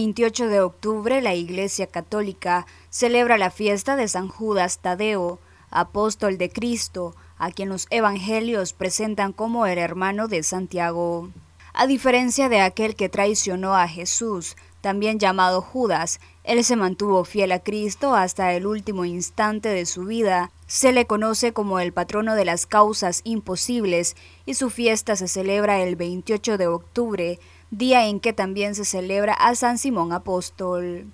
28 de octubre la Iglesia Católica celebra la fiesta de San Judas Tadeo, apóstol de Cristo, a quien los evangelios presentan como el hermano de Santiago. A diferencia de aquel que traicionó a Jesús, también llamado Judas. Él se mantuvo fiel a Cristo hasta el último instante de su vida. Se le conoce como el patrono de las causas imposibles y su fiesta se celebra el 28 de octubre, día en que también se celebra a San Simón Apóstol.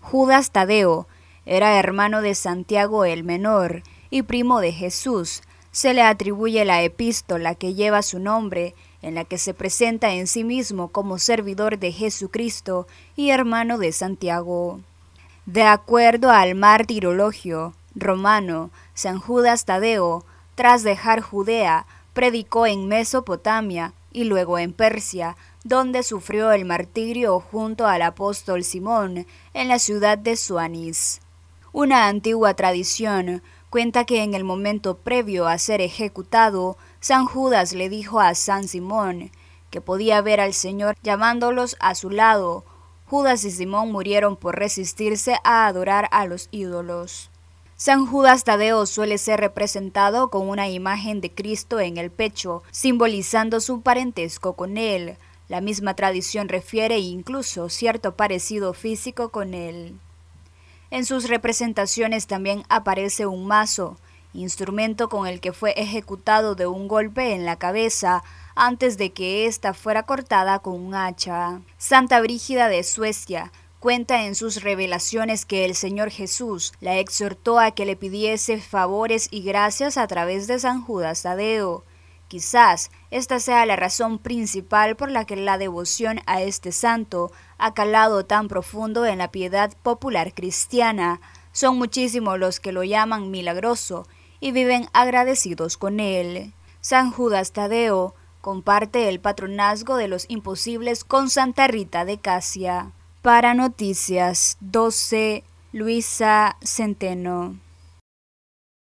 Judas Tadeo era hermano de Santiago el Menor y primo de Jesús se le atribuye la epístola que lleva su nombre, en la que se presenta en sí mismo como servidor de Jesucristo y hermano de Santiago. De acuerdo al martirologio romano, San Judas Tadeo, tras dejar Judea, predicó en Mesopotamia y luego en Persia, donde sufrió el martirio junto al apóstol Simón en la ciudad de Suanis. Una antigua tradición Cuenta que en el momento previo a ser ejecutado, San Judas le dijo a San Simón que podía ver al Señor llamándolos a su lado. Judas y Simón murieron por resistirse a adorar a los ídolos. San Judas Tadeo suele ser representado con una imagen de Cristo en el pecho, simbolizando su parentesco con él. La misma tradición refiere incluso cierto parecido físico con él. En sus representaciones también aparece un mazo, instrumento con el que fue ejecutado de un golpe en la cabeza antes de que ésta fuera cortada con un hacha. Santa Brígida de Suecia cuenta en sus revelaciones que el Señor Jesús la exhortó a que le pidiese favores y gracias a través de San Judas Tadeo, Quizás esta sea la razón principal por la que la devoción a este santo ha calado tan profundo en la piedad popular cristiana. Son muchísimos los que lo llaman milagroso y viven agradecidos con él. San Judas Tadeo comparte el patronazgo de los imposibles con Santa Rita de Casia. Para Noticias 12, Luisa Centeno.